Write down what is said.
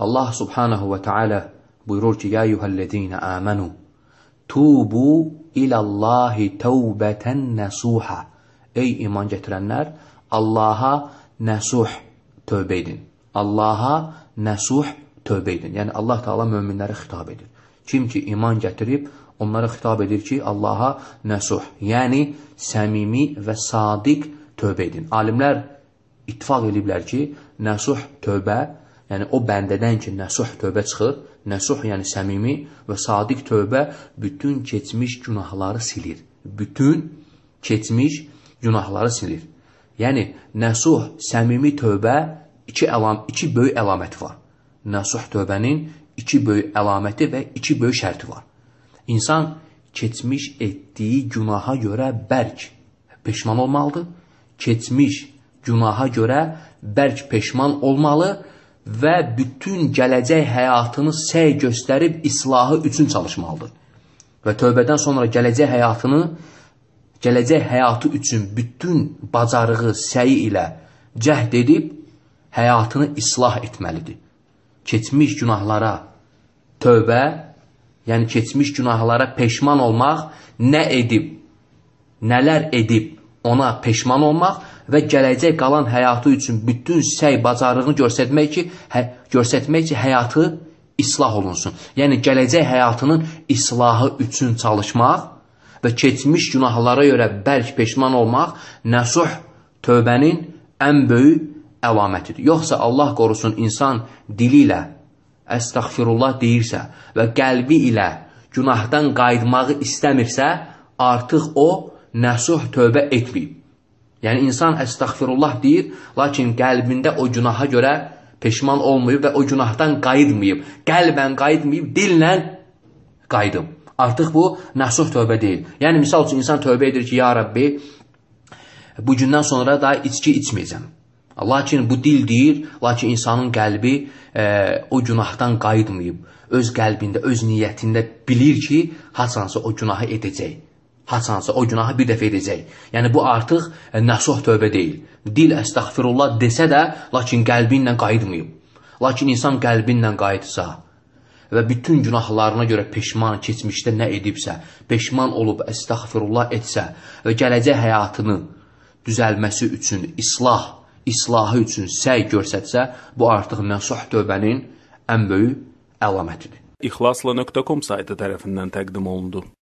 Allah subhanahu ve teala buyurur ki ya eyyühellezine amenu tubu ilallahi tevbeten nesuha ey iman getirenler Allah'a nesuh tövbe edin. Allah'a nesuh tövbe edin. Yəni Allah Taala möminlərə xitab edir. Kim ki iman gətirib, onlara xitab edir ki, Allah'a nəsuh, yəni səmimi və sadiq tövbə edin. Alimlər ittifaq ediblər ki, nəsuh tövbə Yəni o bəndədən ki, nəsuh tövbə çıxır, nəsuh yəni səmimi və sadiq tövbə bütün keçmiş günahları silir. Bütün keçmiş günahları silir. Yəni nəsuh, səmimi tövbə iki əlam iki böyük əlaməti var. Nəsuh tövbənin iki böyük əlaməti və iki böyük şərti var. İnsan keçmiş etdiyi günaha görə bərk peşman olmalıdır. Keçmiş günaha görə bərk peşman olmalı və bütün gələcək həyatını səy göstərib islahı üçün çalışmalıdır. Və tövbədən sonra gələcək həyatını gələcək həyatı üçün bütün bacarığı, səyi ilə cəhd edib həyatını islah etməlidir. Keçmiş günahlara tövbə, yəni keçmiş günahlara peşman olmaq, nə edib, nələr edib ona peşman olmaq və gələcək qalan həyatı üçün bütün səy bacarığını göstərmək ki, hə, göstərmək ki, həyatı islah olunsun. Yəni gələcək həyatının islahı üçün çalışmaq və keçmiş günahlara görə bərk peşman olmaq nəsuh tövbənin ən böyük əlamətidir. Yoxsa Allah qorusun insan dili ilə əstəğfirullah deyirsə və qəlbi ilə günahdan qayıtmağı istəmirsə, artıq o nəsuh tövbə etməyib. Yəni insan əstəğfirullah deyir, lakin qəlbində o günaha görə peşman olmayıb və o günahdan qayıtmayıb. Qəlbən qayıtmayıb, dillə qayıdıb. Artıq bu nəsuh tövbə deyil. Yəni misal üçün insan tövbə edir ki, ya Rəbbi, bu gündən sonra da içki içməyəcəm. Lakin bu dil deyir, lakin insanın qəlbi e, o günahdan qayıtmayıb. Öz qəlbində, öz niyyətində bilir ki, haçansa o günahı edəcək haçansa o günahı bir dəfə edəcək. Yəni bu artıq e, nəsuh tövbə deyil. Dil əstəğfirullah desə də, lakin qəlbinlə qayıtmayıb. Lakin insan qəlbinlə qayıtsa və bütün günahlarına görə peşman keçmişdə nə edibsə, peşman olub əstəğfirullah etsə və gələcək həyatını düzəlməsi üçün islah, islahı üçün səy görsətsə, bu artıq nəsuh tövbənin ən böyük əlamətidir. İhlasla.com saytı tərəfindən təqdim olundu.